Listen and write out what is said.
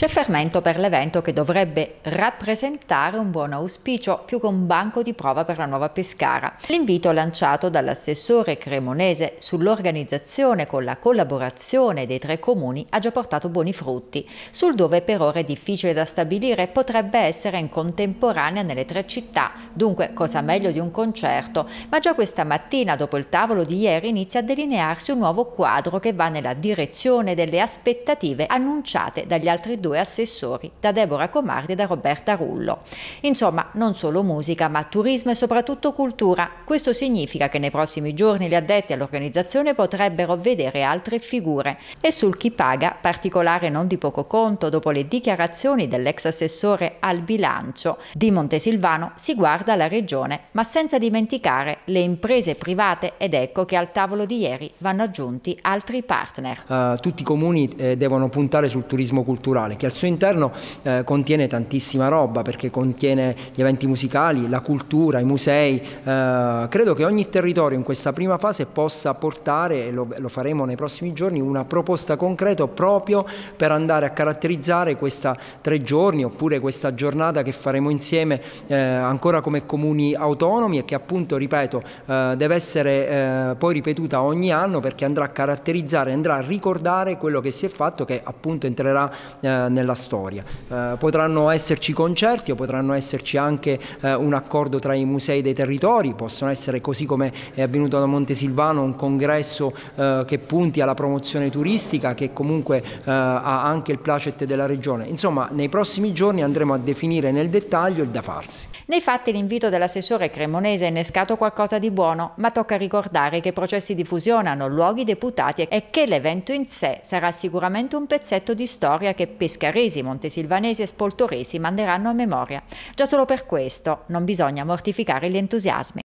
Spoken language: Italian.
C'è fermento per l'evento che dovrebbe rappresentare un buon auspicio più che un banco di prova per la nuova Pescara. L'invito lanciato dall'assessore cremonese sull'organizzazione con la collaborazione dei tre comuni ha già portato buoni frutti, sul dove per ora è difficile da stabilire potrebbe essere in contemporanea nelle tre città, dunque cosa meglio di un concerto, ma già questa mattina dopo il tavolo di ieri inizia a delinearsi un nuovo quadro che va nella direzione delle aspettative annunciate dagli altri due due assessori, da Deborah Comardi e da Roberta Rullo. Insomma, non solo musica, ma turismo e soprattutto cultura. Questo significa che nei prossimi giorni gli addetti all'organizzazione potrebbero vedere altre figure. E sul chi paga, particolare non di poco conto, dopo le dichiarazioni dell'ex assessore al bilancio di Montesilvano, si guarda la regione, ma senza dimenticare le imprese private ed ecco che al tavolo di ieri vanno aggiunti altri partner. Uh, tutti i comuni eh, devono puntare sul turismo culturale, che al suo interno eh, contiene tantissima roba perché contiene gli eventi musicali, la cultura, i musei. Eh, credo che ogni territorio in questa prima fase possa portare, e lo, lo faremo nei prossimi giorni, una proposta concreta proprio per andare a caratterizzare questa tre giorni oppure questa giornata che faremo insieme eh, ancora come comuni autonomi e che appunto, ripeto, eh, deve essere eh, poi ripetuta ogni anno perché andrà a caratterizzare, andrà a ricordare quello che si è fatto che appunto entrerà eh, nella storia. Eh, potranno esserci concerti o potranno esserci anche eh, un accordo tra i musei dei territori, possono essere così come è avvenuto da Montesilvano un congresso eh, che punti alla promozione turistica che comunque ha anche il placet della regione. Insomma nei prossimi giorni andremo a definire nel dettaglio il da farsi. Nei fatti l'invito dell'assessore cremonese ha innescato qualcosa di buono, ma tocca ricordare che i processi di fusione hanno luoghi deputati e che l'evento in sé sarà sicuramente un pezzetto di storia che pesa pescaresi, montesilvanesi e spoltoresi manderanno a memoria. Già solo per questo non bisogna mortificare gli entusiasmi.